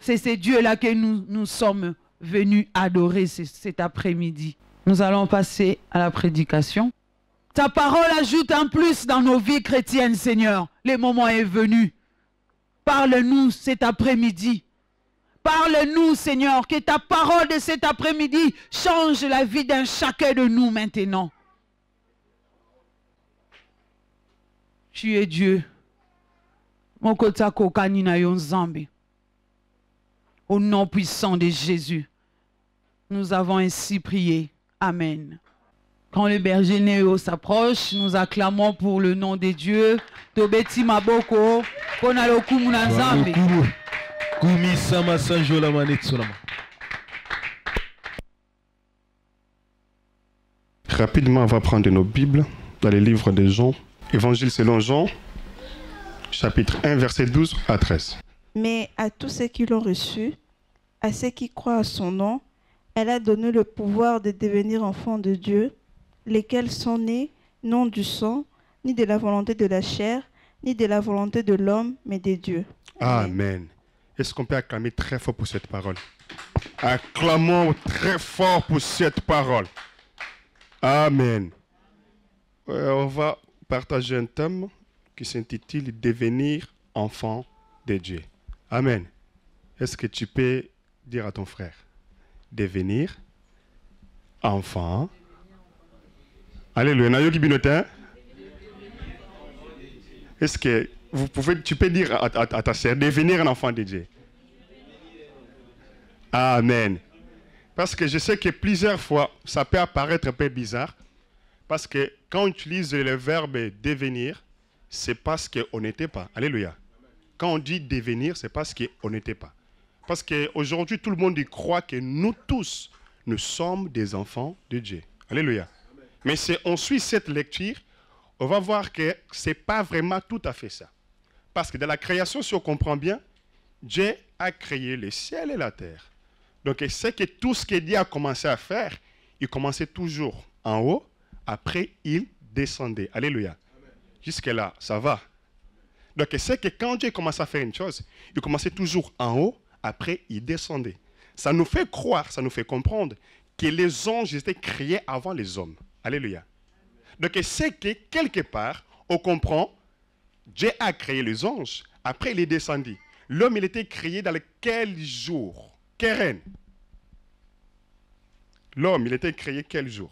C'est ce Dieu-là que nous, nous sommes venus adorer cet après-midi. Nous allons passer à la prédication. Ta parole ajoute en plus dans nos vies chrétiennes, Seigneur. Le moment est venu. Parle-nous cet après-midi. Parle-nous, Seigneur, que ta parole de cet après-midi change la vie d'un chacun de nous maintenant. Tu es Dieu au nom puissant de Jésus nous avons ainsi prié amen quand le berger Néo s'approche, nous acclamons pour le nom de Dieu. Rapidement, on va prendre nos Bibles dans les livres de Jean. Évangile selon Jean, chapitre 1, verset 12 à 13. Mais à tous ceux qui l'ont reçu, à ceux qui croient à son nom, elle a donné le pouvoir de devenir enfants de Dieu, lesquels sont nés non du sang, ni de la volonté de la chair, ni de la volonté de l'homme, mais de Dieu. Amen. Est-ce qu'on peut acclamer très fort pour cette parole Acclamons très fort pour cette parole. Amen. Euh, on va partager un thème qui s'intitule Devenir enfant de Dieu. Amen. Est-ce que tu peux dire à ton frère Devenir enfant. Alléluia. Hein? Est-ce que vous pouvez, tu peux dire à, ta sœur, devenir un enfant de Dieu Amen. Parce que je sais que plusieurs fois, ça peut apparaître un peu bizarre. Parce que quand on utilise le verbe devenir, c'est parce qu'on n'était pas. Alléluia. Quand on dit devenir, c'est parce qu'on n'était pas. Parce qu'aujourd'hui, tout le monde y croit que nous tous, nous sommes des enfants de Dieu. Alléluia. Mais si on suit cette lecture, on va voir que ce n'est pas vraiment tout à fait ça. Parce que dans la création, si on comprend bien, Dieu a créé le ciel et la terre. Donc, c'est que tout ce que Dieu a commencé à faire, il commençait toujours en haut, après il descendait. Alléluia. Jusque-là, ça va. Donc, c'est que quand Dieu commence à faire une chose, il commençait toujours en haut, après, il descendait. Ça nous fait croire, ça nous fait comprendre que les anges étaient créés avant les hommes. Alléluia. Donc, c'est que quelque part, on comprend, Dieu a créé les anges, après, il est descendu. L'homme, il était créé dans quel jour règne L'homme, il était créé quel jour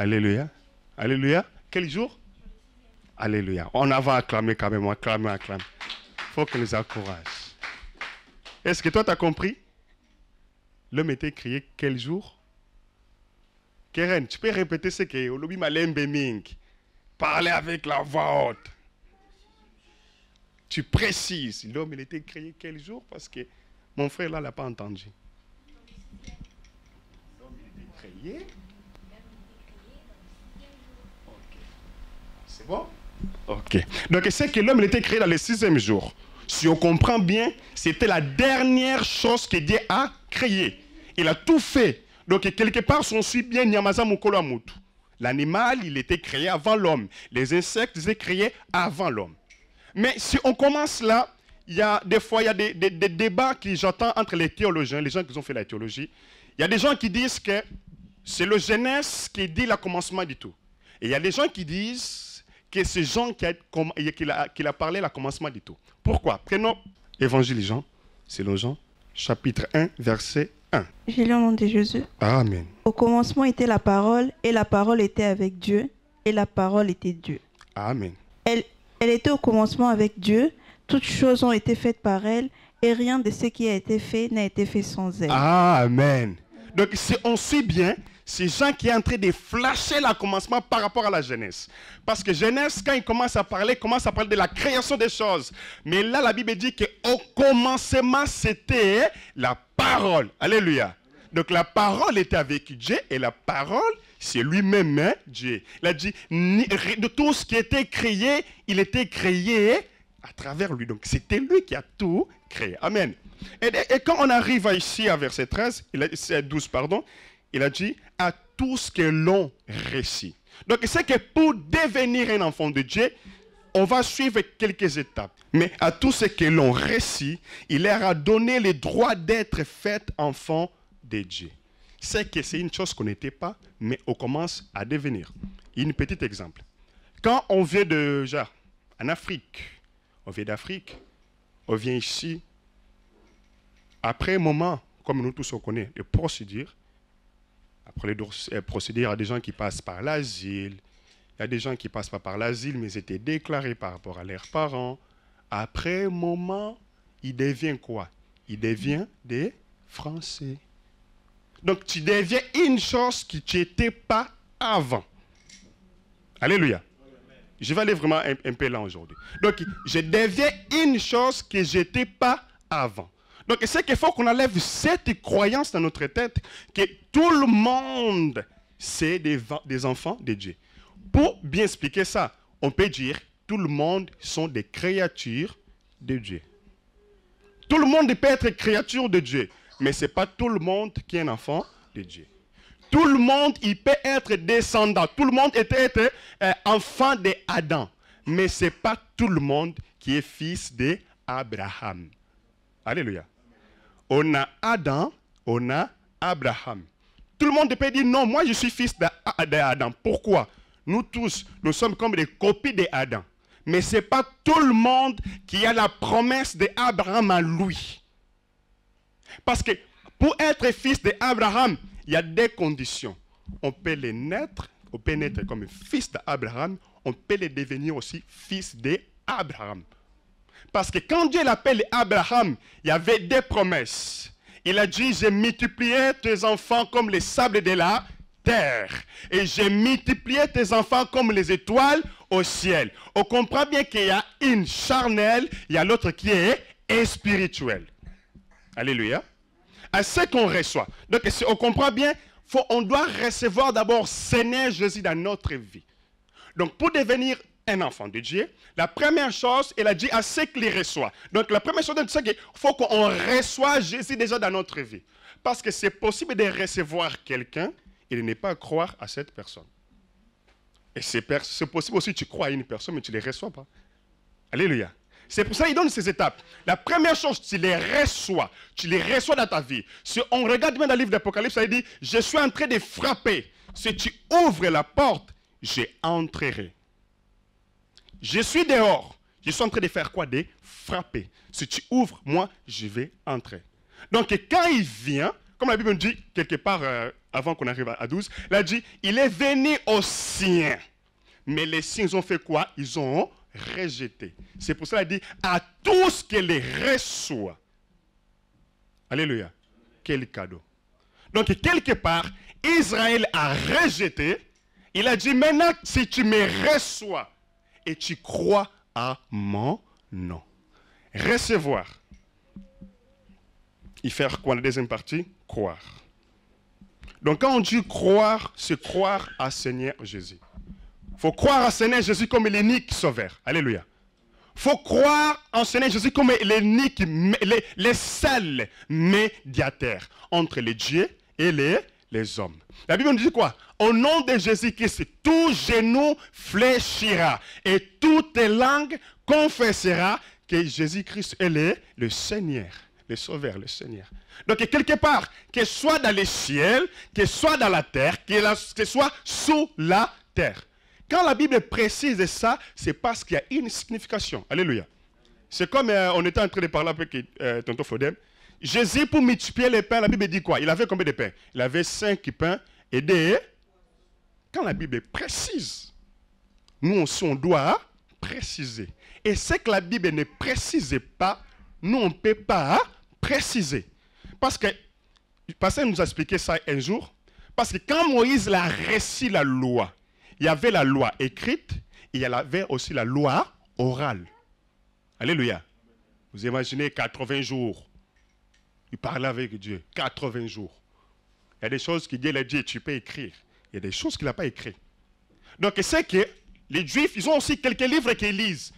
Alléluia. Alléluia. Quel jour Alléluia. On va acclamer quand même, acclamer, acclamer. Il faut que les encourage. Est-ce que toi, tu as compris L'homme était crié quel jour Keren, tu peux répéter ce que Olobi Malembe Parler avec la voix haute. Tu précises. L'homme, il était crié quel jour Parce que mon frère, là, il l'a pas entendu. L'homme, était crié C'est bon Ok. Donc c'est que l'homme était créé dans le sixième jour. Si on comprend bien, c'était la dernière chose que Dieu a créée. Il a tout fait. Donc quelque part, on suit bien Nyamaza L'animal, il était créé avant l'homme. Les insectes, ils étaient créés avant l'homme. Mais si on commence là, il y a des fois, il y a des, débats que j'entends entre les théologiens, les gens qui ont fait la théologie. Il y a des gens qui disent que c'est le jeunesse qui dit le commencement du tout. Et il y a des gens qui disent que ce Jean qui a, qui a, a parlé à commencement du tout. Pourquoi Prenons Évangile Jean, le Jean, chapitre 1, verset 1. J'ai lu au nom de Jésus. Amen. Au commencement était la parole, et la parole était avec Dieu, et la parole était Dieu. Amen. Elle, elle était au commencement avec Dieu, toutes choses ont été faites par elle, et rien de ce qui a été fait n'a été fait sans elle. Amen. Donc, on sait bien c'est Jean qui est en train de flasher le commencement par rapport à la jeunesse. Parce que Genèse, quand il commence à parler, commence à parler de la création des choses. Mais là, la Bible dit qu'au commencement, c'était la parole. Alléluia. Donc la parole était avec Dieu et la parole, c'est lui-même hein, Dieu. Il a dit, de tout ce qui était créé, il était créé à travers lui. Donc c'était lui qui a tout créé. Amen. Et, quand on arrive ici à verset 13, 12, pardon, il a dit à tout ce que l'on récit. Donc c'est que pour devenir un enfant de Dieu, on va suivre quelques étapes. Mais à tout ce que l'on récit, il leur a donné le droit d'être fait enfant de Dieu. C'est que c'est une chose qu'on n'était pas, mais on commence à devenir. Un petit exemple. Quand on vient de, genre, en Afrique, on vient d'Afrique, on vient ici, après un moment, comme nous tous on connaît, de procédure, après les euh, procéder à des gens qui passent par l'asile. Il y a des gens qui passent pas par l'asile, mais étaient déclarés par rapport à leurs parents. Après un moment, ils deviennent quoi Ils deviennent des Français. Donc tu deviens une chose que tu n'étais pas avant. Alléluia. Je vais aller vraiment un, un peu là aujourd'hui. Donc je deviens une chose que je n'étais pas avant. Donc c'est qu'il faut qu'on enlève cette croyance dans notre tête que tout le monde, c'est des, enfants de Dieu. Pour bien expliquer ça, on peut dire tout le monde sont des créatures de Dieu. Tout le monde peut être créature de Dieu, mais ce n'est pas tout le monde qui est un enfant de Dieu. Tout le monde, il peut être descendant. Tout le monde peut être euh, enfant d'Adam. Mais ce n'est pas tout le monde qui est fils d'Abraham. Alléluia. On a Adam, on a Abraham. Tout le monde peut dire non, moi je suis fils d'Adam. Pourquoi Nous tous, nous sommes comme des copies d'Adam. Mais ce n'est pas tout le monde qui a la promesse d'Abraham à lui. Parce que pour être fils d'Abraham, il y a des conditions. On peut les naître, on peut naître comme fils d'Abraham, on peut les devenir aussi fils d'Abraham. Parce que quand Dieu l'appelle Abraham, il y avait des promesses. Il a dit, j'ai multiplié tes enfants comme les sables de la terre. Et j'ai multiplié tes enfants comme les étoiles au ciel. On comprend bien qu'il y a une charnelle, il y a l'autre qui est spirituelle. Alléluia. À ce qu'on reçoit. Donc, si on comprend bien, faut, on doit recevoir d'abord Seigneur Jésus dans notre vie. Donc, pour devenir un enfant de Dieu, la première chose, elle a dit à ceux qui les reçoit. Donc la première chose, c'est qu'il faut qu'on reçoive Jésus déjà dans notre vie. Parce que c'est possible de recevoir quelqu'un et de ne pas croire à cette personne. Et c'est possible aussi, tu crois à une personne, mais tu ne les reçois pas. Alléluia. C'est pour ça qu'il donne ces étapes. La première chose, tu les reçois. Tu les reçois dans ta vie. Si on regarde bien dans le livre d'Apocalypse, ça dit, je suis en train de frapper. Si tu ouvres la porte, je je suis dehors. Je suis en train de faire quoi De frapper. Si tu ouvres, moi, je vais entrer. Donc, quand il vient, comme la Bible dit, quelque part euh, avant qu'on arrive à 12, il a dit, il est venu aux siens. Mais les siens, ont fait quoi Ils ont rejeté. C'est pour ça, qu'il dit, à tous que les reçoit. Alléluia. Quel cadeau. Donc, quelque part, Israël a rejeté. Il a dit, maintenant, si tu me reçois, et tu crois à mon nom. Recevoir. Il faire quoi La deuxième partie Croire. Donc quand on dit croire, c'est croire à Seigneur Jésus. faut croire à Seigneur Jésus comme l'unique sauveur. Alléluia. faut croire en Seigneur Jésus comme l'unique, les le seul médiateur entre les dieux et les les hommes. La Bible nous dit quoi Au nom de Jésus-Christ, tout genou fléchira et toute langue confessera que Jésus-Christ est le, Seigneur, le Sauveur, le Seigneur. Donc, quelque part, que soit dans les ciel, que soit dans la terre, que, ce soit sous la terre. Quand la Bible précise ça, c'est parce qu'il y a une signification. Alléluia. C'est comme euh, on était en train de parler avec euh, Tonton Fodem. Jésus, pour multiplier les pains, la Bible dit quoi Il avait combien de pains Il avait cinq pains et des... Quand la Bible est précise, nous aussi, on doit préciser. Et ce que la Bible ne précise pas, nous, on ne peut pas préciser. Parce que, parce que nous a expliqué ça un jour. Parce que quand Moïse a récit la loi, il y avait la loi écrite, et il y avait aussi la loi orale. Alléluia. Vous imaginez 80 jours il parlait avec Dieu. 80 jours. Il y a des choses que Dieu l'a dit, tu peux écrire. Il y a des choses qu'il n'a pas écrites. Donc, c'est que les Juifs, ils ont aussi quelques livres qu'ils lisent.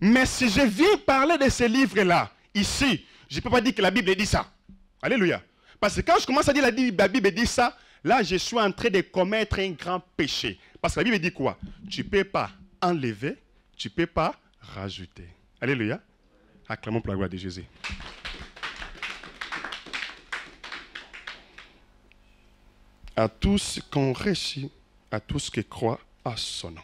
Mais si je viens parler de ces livres-là, ici, je ne peux pas dire que la Bible dit ça. Alléluia. Parce que quand je commence à dire la Bible, la Bible dit ça, là, je suis en train de commettre un grand péché. Parce que la Bible dit quoi Tu ne peux pas enlever, tu ne peux pas rajouter. Alléluia. Acclamons pour la gloire de Jésus. à ce qu'on réussit, à tout ce qui croit, à son nom.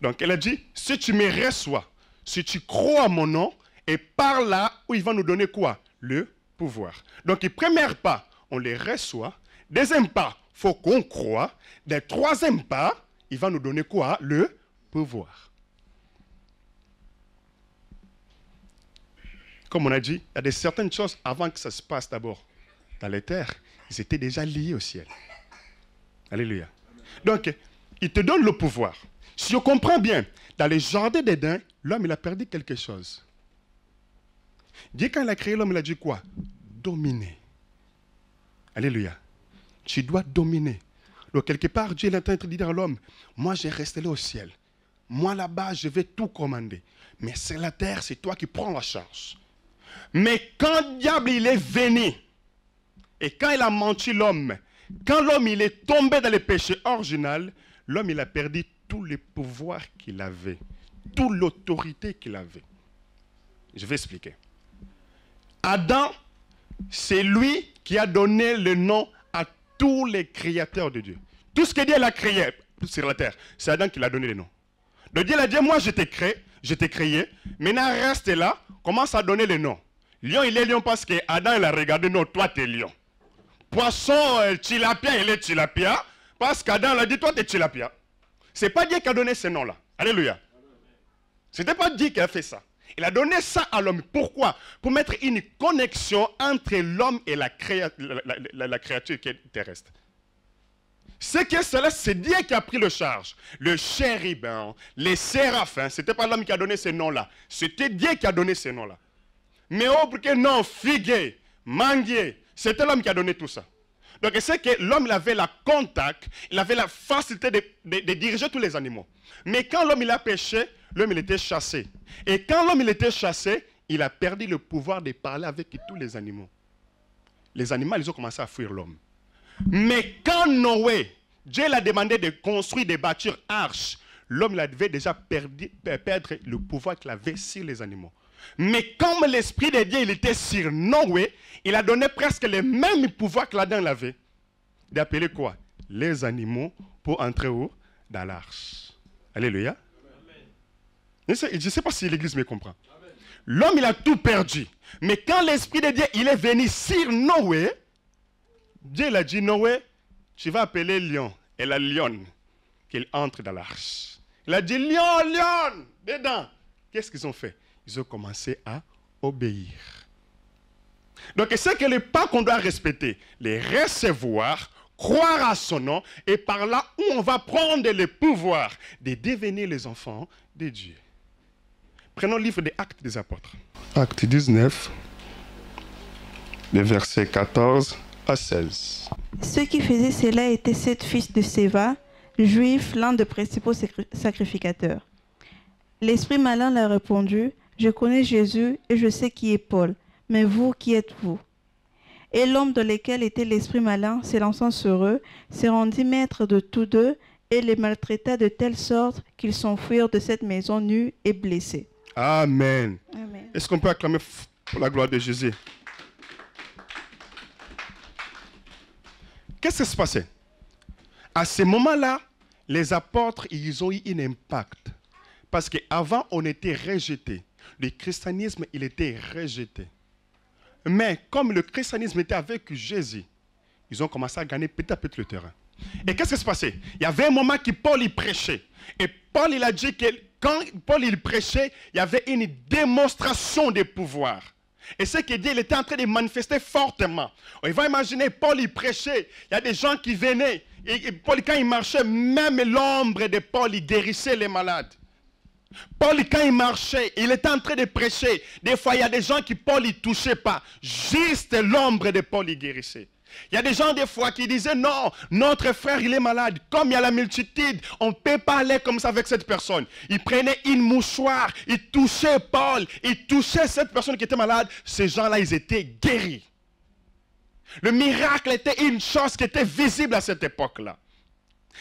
Donc elle a dit, si tu me reçois, si tu crois à mon nom, et par là où il va nous donner quoi Le pouvoir. Donc le premier pas, on les reçoit. Deuxième pas, faut qu'on croit. Des troisième pas, il va nous donner quoi Le pouvoir. Comme on a dit, il y a des certaines choses avant que ça se passe d'abord dans les terres, ils étaient déjà liés au ciel. Alléluia. Donc, il te donne le pouvoir. Si on comprend bien, dans les jardins d'Éden, l'homme, il a perdu quelque chose. Dieu, quand il a créé l'homme, il a dit quoi Dominer. Alléluia. Tu dois dominer. Donc, quelque part, Dieu est en train de dire à l'homme, moi, je resté là au ciel. Moi, là-bas, je vais tout commander. Mais c'est la terre, c'est toi qui prends la chance. » Mais quand diable, il est venu, et quand il a menti l'homme, quand l'homme il est tombé dans le péché original, l'homme il a perdu tous les pouvoirs qu'il avait, toute l'autorité qu'il avait. Je vais expliquer. Adam, c'est lui qui a donné le nom à tous les créateurs de Dieu. Tout ce que Dieu a créé sur la terre, c'est Adam qui l'a donné le nom. Donc Dieu a dit, moi je t'ai créé, je t'ai créé, maintenant reste là, commence à donner le nom. Lion, il est lion parce que Adam, il a regardé, non, toi, tu es lion poisson, euh, tilapia, il est tilapia. Parce qu'Adam l'a dit, toi, tu es tilapia. n'est pas Dieu qui a donné ce nom-là. Alléluia. Ce n'était pas Dieu qui a fait ça. Il a donné ça à l'homme. Pourquoi Pour mettre une connexion entre l'homme et la, la, créature terrestre. Ce qui est c'est Dieu qui a pris le charge. Le chéribin, les séraphins, ce n'était pas l'homme qui a donné ce nom là C'était Dieu qui a donné ce nom là Mais au que non, figuier, manguier, c'était l'homme qui a donné tout ça. Donc, c'est que l'homme avait la contact, il avait la facilité de, diriger tous les animaux. Mais quand l'homme il a péché, l'homme il était chassé. Et quand l'homme il était chassé, il a perdu le pouvoir de parler avec tous les animaux. Les animaux, ils ont commencé à fuir l'homme. Mais quand Noé, Dieu l'a demandé de construire, des bâtir arches, l'homme devait déjà perdu, perdre le pouvoir qu'il avait sur les animaux. Mais comme l'Esprit de Dieu il était sur Noé, il a donné presque les mêmes pouvoirs que l'Adam avait, D'appeler quoi Les animaux pour entrer Dans l'arche. Alléluia. Je ne sais pas si l'Église me comprend. L'homme, il a tout perdu. Mais quand l'Esprit de Dieu, il est venu sur Noé, Dieu a dit, Noé, tu vas appeler lion et la lionne qu'elle entre dans l'arche. Il a dit, lion, lion, dedans. Qu'est-ce qu'ils ont fait ils ont commencé à obéir. Donc c'est que les pas qu'on doit respecter, les recevoir, croire à son nom, et par là où on va prendre le pouvoir de devenir les enfants de Dieu. Prenons le livre des Actes des Apôtres. Acte 19, les versets 14 à 16. Ceux qui faisaient cela étaient sept fils de Séva, juifs, l'un des principaux sacrificateurs. L'esprit malin leur répondit je connais Jésus et je sais qui est Paul, mais vous, qui êtes-vous Et l'homme de lequel était l'esprit malin, s'élançant sur eux, se rendit maître de tous deux et les maltraita de telle sorte qu'ils s'enfuirent de cette maison nue et blessés. Amen. Amen. Est-ce qu'on peut acclamer pour la gloire de Jésus Qu'est-ce qui se passait À ce moment-là, les apôtres, ils ont eu un impact. Parce qu'avant, on était rejetés le christianisme, il était rejeté. Mais comme le christianisme était avec Jésus, ils ont commencé à gagner petit à petit le terrain. Et qu'est-ce qui se passait Il y avait un moment que Paul y prêchait. Et Paul, il a dit que quand Paul il prêchait, il y avait une démonstration de pouvoir. Et ce qu'il dit, il était en train de manifester fortement. On va imaginer, Paul, il prêchait. Il y a des gens qui venaient. Et Paul, quand il marchait, même l'ombre de Paul, il guérissait les malades. Paul, quand il marchait, il était en train de prêcher. Des fois, il y a des gens qui Paul ne touchait pas. Juste l'ombre de Paul, il guérissait. Il y a des gens des fois qui disaient non, notre frère il est malade. Comme il y a la multitude, on ne peut pas aller comme ça avec cette personne. Il prenait une mouchoir, il touchait Paul, il touchait cette personne qui était malade. Ces gens-là, ils étaient guéris. Le miracle était une chose qui était visible à cette époque-là.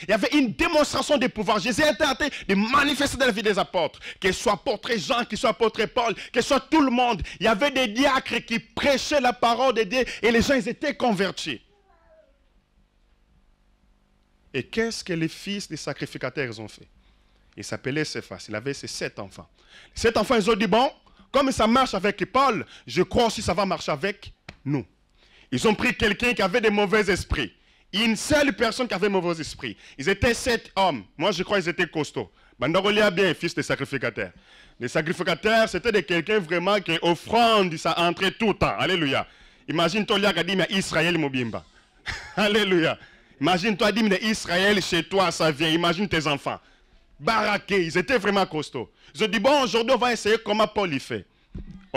Il y avait une démonstration de pouvoir. Jésus était en de manifester dans la vie des apôtres. Qu'il soit apôtre Jean, qu'il soit apôtre Paul, qu'il soit tout le monde. Il y avait des diacres qui prêchaient la parole de Dieu et les gens, ils étaient convertis. Et qu'est-ce que les fils des sacrificateurs ont fait Ils s'appelaient Cephas. Il avait ses sept enfants. Ces sept enfants, ils ont dit, bon, comme ça marche avec Paul, je crois aussi que ça va marcher avec nous. Ils ont pris quelqu'un qui avait des mauvais esprits une seule personne qui avait mauvais esprit. Ils étaient sept hommes. Moi, je crois qu'ils étaient costauds. Bandarolia bien, fils des sacrificateurs. Les sacrificateurs, c'était de quelqu'un vraiment qui offrande ça entrait tout le temps. Alléluia. Imagine-toi, a dit, mais Israël Mobimba. Alléluia. Imagine-toi, dit, mais Israël chez toi, ça vient. Imagine tes enfants. Baraqués, ils étaient vraiment costauds. Je dis, bon, aujourd'hui, on va essayer comment Paul fait.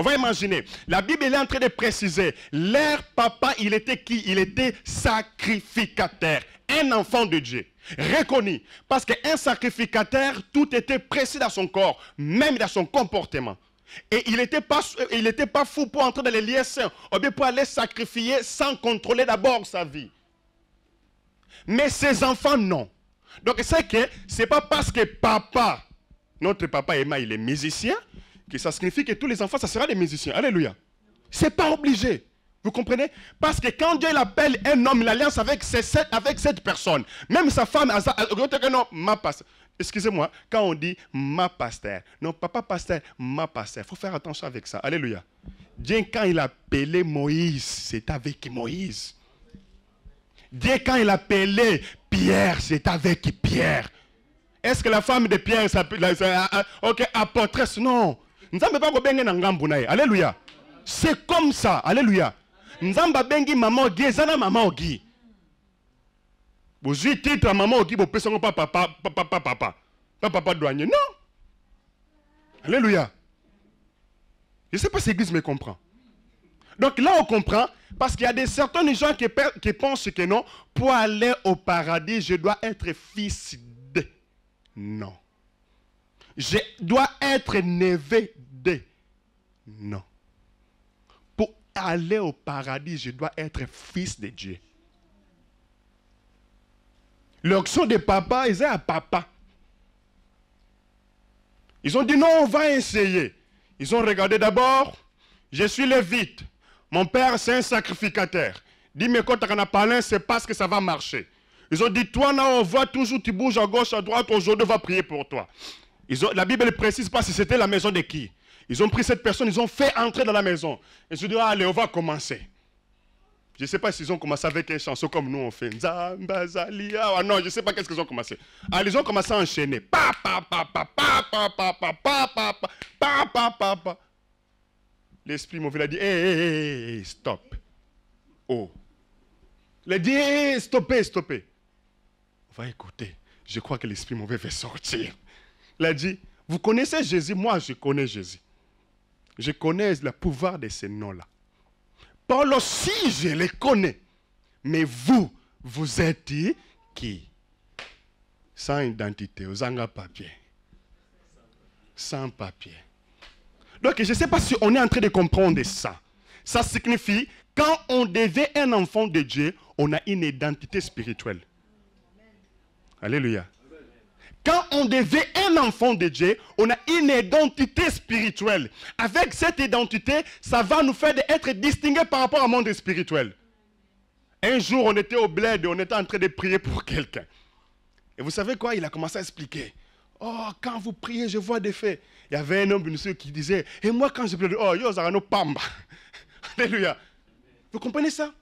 On va imaginer. La Bible est en train de préciser. Leur papa, il était qui Il était sacrificateur. Un enfant de Dieu. Reconnu. Parce qu'un sacrificateur, tout était précis dans son corps, même dans son comportement. Et il n'était pas, euh, pas fou pour entrer dans les liens saints, ou bien pour aller sacrifier sans contrôler d'abord sa vie. Mais ses enfants, non. Donc c'est que ce n'est pas parce que papa, notre papa Emma, il est musicien, ça signifie que tous les enfants, ça sera des musiciens. Alléluia. Ce n'est pas obligé. Vous comprenez Parce que quand Dieu appelle un homme, l'alliance avec, cette, avec cette personne, même sa femme, euh, Excusez-moi, quand on dit ma pasteur, non, papa pasteur, ma pasteur, il faut faire attention avec ça. Alléluia. Dieu, quand il appelait Moïse, c'est avec Moïse. Dieu, quand il appelait Pierre, c'est avec Pierre. Est-ce que la femme de Pierre s'appelle, euh, euh, ok, apôtresse Non nzambe comme ça. na ngambu naye. c'est comme ça Alléluia. Nzamba bengi maman ogi na vous ogi titre maman Ogi bo papa papa papa, papa papa non alléluia je sais pas si l'église me comprend donc là on comprend parce qu'il y a des certains gens qui, qui pensent que non pour aller au paradis je dois être fils de non je dois être névé de. Non. Pour aller au paradis, je dois être fils de Dieu. L'option de papa, ils un papa. Ils ont dit non, on va essayer. Ils ont regardé d'abord, je suis lévite. Mon père, c'est un sacrificateur. Dis, moi quand tu en as parlé, c'est parce que ça va marcher. Ils ont dit, toi, là, on voit toujours, tu bouges à gauche, à droite, aujourd'hui, on va prier pour toi la Bible ne précise pas si c'était la maison de qui. Ils ont pris cette personne, ils ont fait entrer dans la maison. Et je dis, allez, on va commencer. Je ne sais pas s'ils ont commencé avec une chanson comme nous on fait. Ah non, je ne sais pas qu'est-ce qu'ils ont commencé. Ah, ils ont commencé à enchaîner. Pa, pa, pa, pa, pa, pa, pa, pa, pa, pa, pa, pa, pa, L'esprit mauvais a dit, hé, hé, hé, stop. Oh. Il a dit, hé, stoppez, stoppez. On va écouter. Je crois que l'esprit mauvais va sortir. Il a dit, vous connaissez Jésus, moi je connais Jésus. Je connais le pouvoir de ces noms-là. Paul aussi, je les connais. Mais vous, vous êtes qui Sans identité, aux papier. Sans papier. Donc, je ne sais pas si on est en train de comprendre ça. Ça signifie, quand on devient un enfant de Dieu, on a une identité spirituelle. Alléluia. Quand on devient un enfant de Dieu, on a une identité spirituelle. Avec cette identité, ça va nous faire être distingués par rapport au monde spirituel. Un jour, on était au bled, on était en train de prier pour quelqu'un. Et vous savez quoi Il a commencé à expliquer. Oh, quand vous priez, je vois des faits. Il y avait un homme, monsieur, qui disait, et moi, quand je prie, oh, yo, zarano pamba. Alléluia. Vous comprenez ça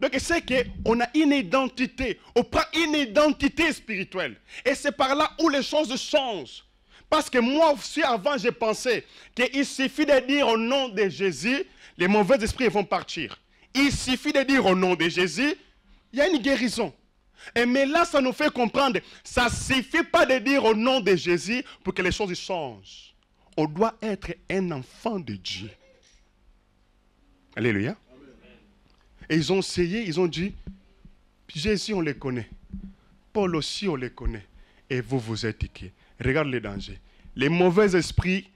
donc c'est qu'on a une identité, on prend une identité spirituelle. Et c'est par là où les choses changent. Parce que moi aussi, avant, j'ai pensé qu'il suffit de dire au nom de Jésus, les mauvais esprits vont partir. Il suffit de dire au nom de Jésus, il y a une guérison. Et mais là, ça nous fait comprendre, ça ne suffit pas de dire au nom de Jésus pour que les choses changent. On doit être un enfant de Dieu. Alléluia. Et ils ont essayé, ils ont dit, Jésus, on les connaît. Paul aussi, on les connaît. Et vous, vous êtes qui Regarde le danger. Les mauvais esprits,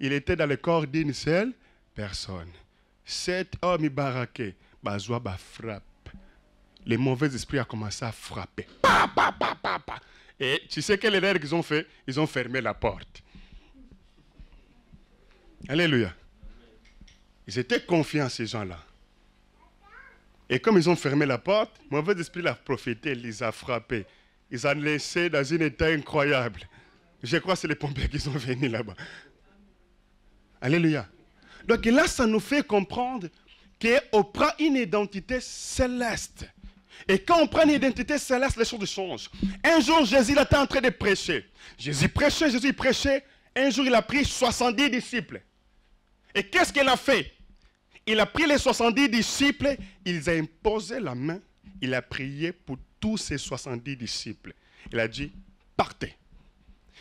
ils étaient dans le corps d'une seule personne. Cet homme baraqué, Bazoua il bah, frappe. Les mauvais esprits ont commencé à frapper. Pa, Et tu sais quelle erreur qu'ils ont fait Ils ont fermé la porte. Alléluia. Ils étaient confiants, ces gens-là. Et comme ils ont fermé la porte, mauvais esprit l'a profité, il les a frappés. Ils ont laissé dans un état incroyable. Je crois que c'est les pompiers qui sont venus là-bas. Alléluia. Donc là, ça nous fait comprendre qu'on prend une identité céleste. Et quand on prend une identité céleste, les choses changent. Un jour, Jésus était en train de prêcher. Jésus prêchait, Jésus prêchait. Un jour, il a pris 70 disciples. Et qu'est-ce qu'il a fait il a pris les 70 disciples, il a imposé la main, il a prié pour tous ces 70 disciples. Il a dit, partez.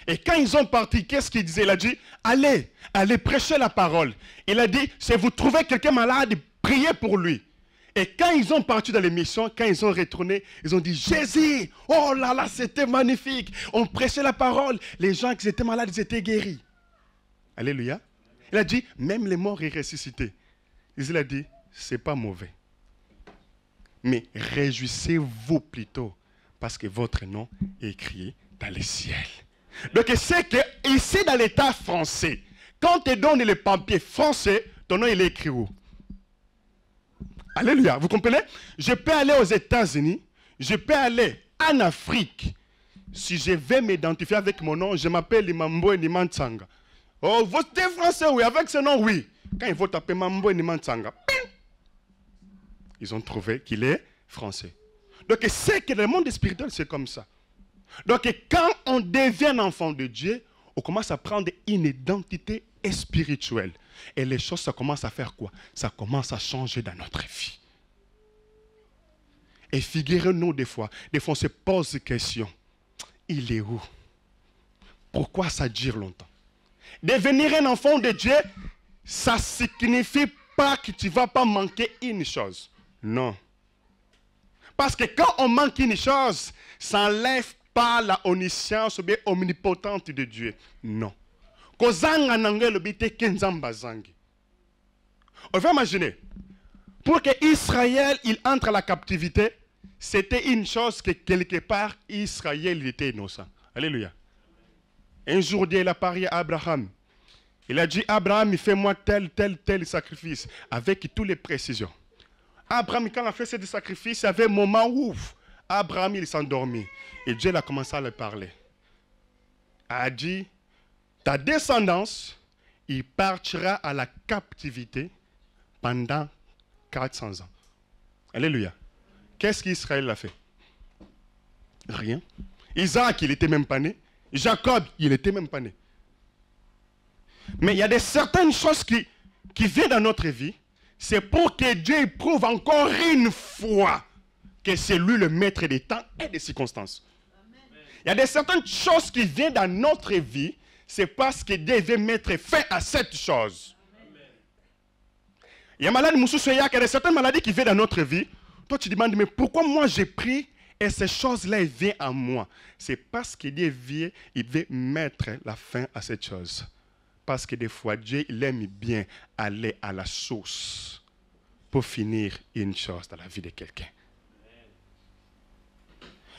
Et quand ils ont parti, qu'est-ce qu'il disait Il a dit, allez, allez prêcher la parole. Il a dit, si vous trouvez quelqu'un malade, priez pour lui. Et quand ils ont parti dans les missions, quand ils ont retourné, ils ont dit, Jésus, oh là là, c'était magnifique. On prêchait la parole. Les gens qui étaient malades, ils étaient guéris. Alléluia. Il a dit, même les morts, et ressuscités. Il a dit, c'est pas mauvais. Mais réjouissez-vous plutôt parce que votre nom est écrit dans le ciel. Donc c'est que ici dans l'État français, quand tu donnes le papier français, ton nom il est écrit où Alléluia, vous comprenez Je peux aller aux États-Unis, je peux aller en Afrique. Si je vais m'identifier avec mon nom, je m'appelle Imambo Nimantsanga. Oh, vous êtes français, oui, avec ce nom, oui. Quand ils vont taper Mambo ils ont trouvé qu'il est français. Donc c'est que le monde spirituel, c'est comme ça. Donc quand on devient enfant de Dieu, on commence à prendre une identité spirituelle. Et les choses, ça commence à faire quoi Ça commence à changer dans notre vie. Et figurez-nous des fois, des fois on se pose des question, Il est où Pourquoi ça dure longtemps Devenir un enfant de Dieu, ça signifie pas que tu ne vas pas manquer une chose. Non. Parce que quand on manque une chose, ça n'enlève pas la omniscience ou bien omnipotente de Dieu. Non. Kozanga On va imaginer. Pour que Israël il entre à la captivité, c'était une chose que quelque part Israël était innocent. Alléluia. Un jour Dieu il a à Abraham. Il a dit, Abraham, fais-moi tel, tel, tel sacrifice, avec toutes les précisions. Abraham, quand il a fait ce sacrifice, il y avait un moment où Abraham, il s'endormit. Et Dieu a commencé à lui parler. Il a dit, ta descendance, il partira à la captivité pendant 400 ans. Alléluia. Qu'est-ce qu'Israël a fait Rien. Isaac, il n'était même pas né. Jacob, il n'était même pas né. Mais il y a des certaines choses qui, qui viennent dans notre vie. C'est pour que Dieu prouve encore une fois que c'est lui le maître des temps et des circonstances. Il y a des certaines choses qui viennent dans notre vie. C'est parce que Dieu veut mettre fin à cette chose. Il y a malade il y a certaines maladies qui viennent dans notre vie. Toi, tu demandes, mais pourquoi moi j'ai pris et ces choses-là viennent à moi. C'est parce qu'il veut, il veut mettre la fin à cette chose. Parce que des fois, Dieu, il aime bien aller à la source pour finir une chose dans la vie de quelqu'un.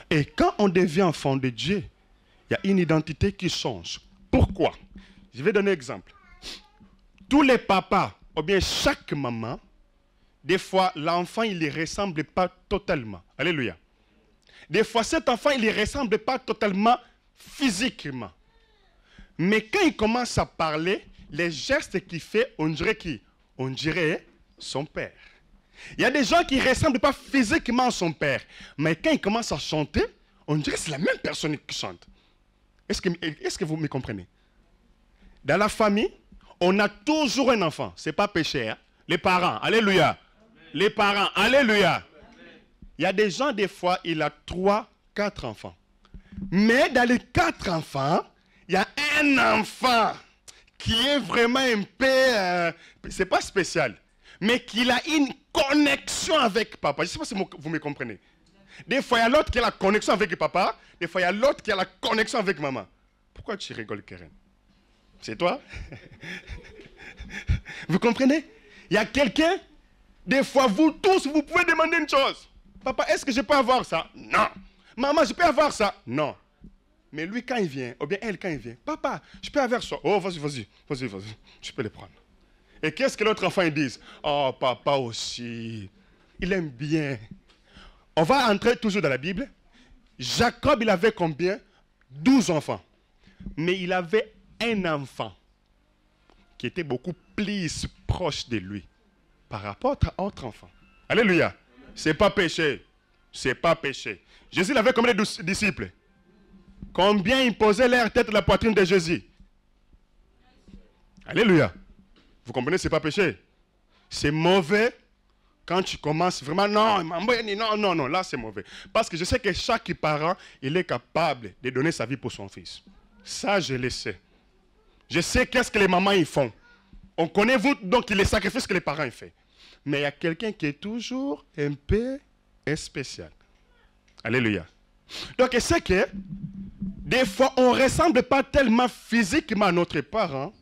Et quand on devient enfant de Dieu, il y a une identité qui change. Pourquoi Je vais donner un exemple. Tous les papas, ou bien chaque maman, des fois, l'enfant, il ne ressemble pas totalement. Alléluia. Des fois, cet enfant, il ne ressemble pas totalement physiquement. Mais quand il commence à parler, les gestes qu'il fait, on dirait qui On dirait son père. Il y a des gens qui ne ressemblent pas physiquement à son père. Mais quand il commence à chanter, on dirait que c'est la même personne qui chante. Est-ce que, est que, vous me comprenez Dans la famille, on a toujours un enfant. Ce n'est pas péché. Hein? Les parents, alléluia. Les parents, alléluia. Il y a des gens, des fois, il a trois, quatre enfants. Mais dans les quatre enfants, un enfant qui est vraiment un père, euh, c'est pas spécial, mais qu'il a une connexion avec papa. Je sais pas si vous me comprenez. Des fois, il y a l'autre qui a la connexion avec papa, des fois, il y a l'autre qui a la connexion avec maman. Pourquoi tu rigoles, Keren C'est toi Vous comprenez Il y a quelqu'un, des fois, vous tous, vous pouvez demander une chose. Papa, est-ce que je peux avoir ça Non. Maman, je peux avoir ça Non. Mais lui, quand il vient, ou bien elle, quand il vient, papa, je peux avoir ça. Oh, vas-y, vas-y, vas-y, vas-y, je peux les prendre. Et qu'est-ce que l'autre enfant, il disent Oh, papa aussi, il aime bien. On va entrer toujours dans la Bible. Jacob, il avait combien 12 enfants. Mais il avait un enfant qui était beaucoup plus proche de lui par rapport à autre enfant. Alléluia. C'est pas péché. C'est pas péché. Jésus il avait combien de disciples Combien ils posaient leur tête la poitrine de Jésus Alléluia. Vous comprenez, ce n'est pas péché. C'est mauvais quand tu commences vraiment, non, non, non, non, là c'est mauvais. Parce que je sais que chaque parent, il est capable de donner sa vie pour son fils. Ça, je le sais. Je sais qu'est-ce que les mamans ils font. On connaît vous, donc les sacrifices que les parents ils font. Mais il y a quelqu'un qui est toujours un peu spécial. Alléluia. Donc, c'est que des fois, on ne ressemble pas tellement physiquement à notre parent,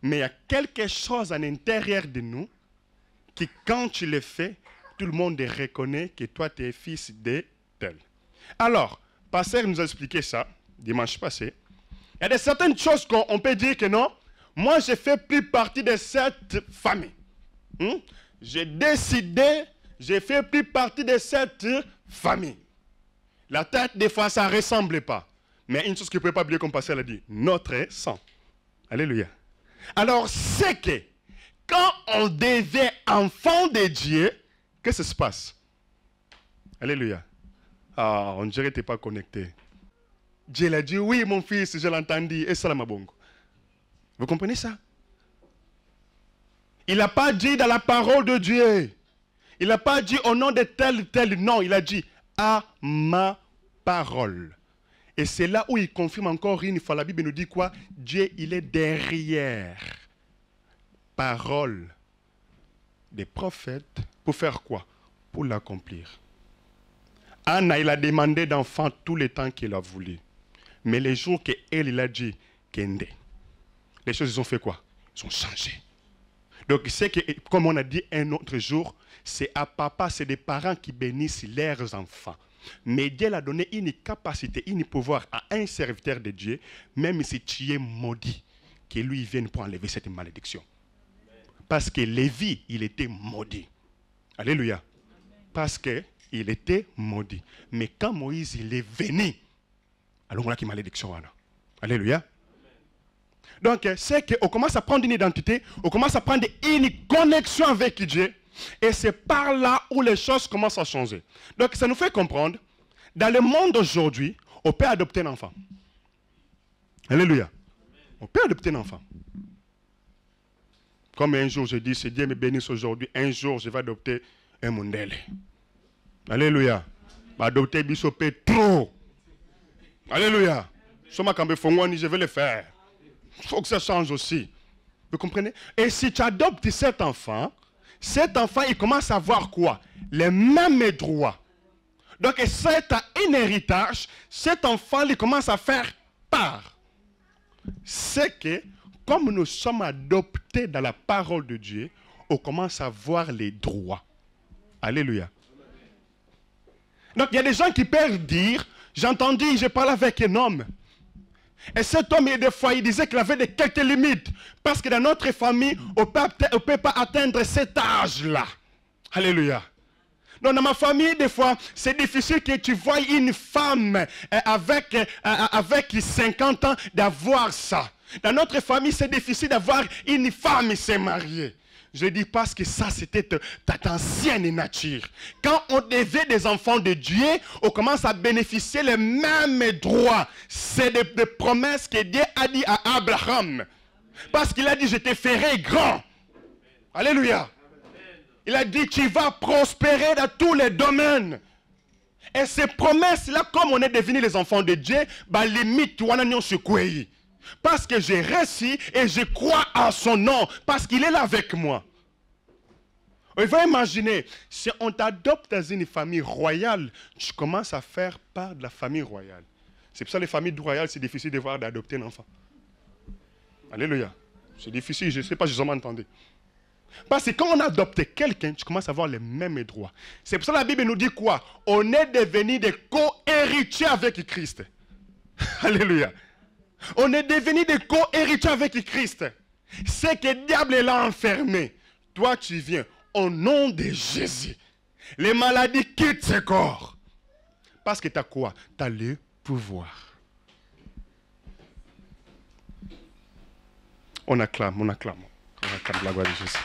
mais il y a quelque chose à l'intérieur de nous qui, quand tu le fais, tout le monde reconnaît que toi, tu es fils de tel. Alors, Pasteur nous a expliqué ça dimanche passé. Il y a certaines choses qu'on peut dire que non, moi, je ne fais plus partie de cette famille. Hmm? J'ai décidé, je ne fais plus partie de cette famille. La tête, des fois, ça ne ressemble pas. Mais une chose qu'il ne pouvait pas oublier comme pasteur, elle a dit, notre sang. Alléluia. Alors, c'est que quand on devient enfant de Dieu, qu'est-ce qui se passe Alléluia. Ah, on dirait que tu pas connecté. Dieu l'a dit, oui, mon fils, je l'ai entendu. Et salamabongo. Vous comprenez ça Il n'a pas dit dans la parole de Dieu. Il n'a pas dit au nom de tel, tel. Non, il a dit à ma parole. Et c'est là où il confirme encore une fois. La Bible nous dit quoi Dieu, il est derrière. Parole des prophètes pour faire quoi Pour l'accomplir. Anna, il a demandé d'enfants tout le temps qu'il a voulu. Mais les jours qu'elle, il a dit, Kende, les choses, ils ont fait quoi Ils ont changé. Donc, c'est que, comme on a dit un autre jour, c'est à papa, c'est des parents qui bénissent leurs enfants. Mais Dieu a donné une capacité, une pouvoir à un serviteur de Dieu, même si tu es maudit, que lui vienne pour enlever cette malédiction. Parce que Lévi, il était maudit. Alléluia. Parce que était maudit. Mais quand Moïse, il est venu, alors on a qui malédiction. Alléluia. Donc, euh, c'est qu'on commence à prendre une identité, on commence à prendre une connexion avec Dieu. Et c'est par là où les choses commencent à changer. Donc ça nous fait comprendre, dans le monde d'aujourd'hui, on peut adopter un enfant. Alléluia. On peut adopter un enfant. Comme un jour, je dis, c'est Dieu me bénisse aujourd'hui. Un jour, je vais adopter un mondele. Alléluia. Adopter Bissopé trop. Alléluia. Je vais le faire. Il faut que ça change aussi. Vous comprenez Et si tu adoptes cet enfant, cet enfant, il commence à avoir quoi Les mêmes droits. Donc, c'est un héritage. Cet enfant, il commence à faire part. C'est que, comme nous sommes adoptés dans la parole de Dieu, on commence à voir les droits. Alléluia. Donc, il y a des gens qui peuvent dire, j'ai entendu, j'ai parlé avec un homme. Et cet homme, des fois, il disait qu'il avait quelques limites. Parce que dans notre famille, on ne peut pas atteindre cet âge-là. Alléluia. dans ma famille, des fois, c'est difficile que tu vois une femme euh, avec, euh, avec 50 ans d'avoir ça. Dans notre famille, c'est difficile d'avoir une femme s'est mariée. Je dis parce que ça, c'était euh, ta, ancienne nature. Quand on devient des enfants de Dieu, on commence à bénéficier les mêmes droits. C'est des, promesses que Dieu a dit à Abraham. Parce qu'il a dit, je te ferai grand. Alléluia. Il a dit, tu vas prospérer dans tous les domaines. Et ces promesses-là, comme on est devenus les enfants de Dieu, bah, limite, on se secoué. Parce que j'ai réussi et je crois en son nom. Parce qu'il est là avec moi. Vous imaginez, imaginer, si on t'adopte dans une famille royale, tu commences à faire part de la famille royale. C'est pour ça que les familles royales, c'est difficile de voir d'adopter un enfant. Alléluia. C'est difficile, je ne sais pas, je vous m'entendez. Parce que quand on adopte quelqu'un, tu commences à avoir les mêmes droits. C'est pour ça que la Bible nous dit quoi On est devenu des co-héritiers avec Christ. Alléluia. On est devenu des co-héritiers avec le Christ. C'est que le diable est là enfermé. Toi, tu viens au nom de Jésus. Les maladies quittent ce corps. Parce que tu as quoi Tu as le pouvoir. On acclame, on acclame. On acclame la gloire de Jésus.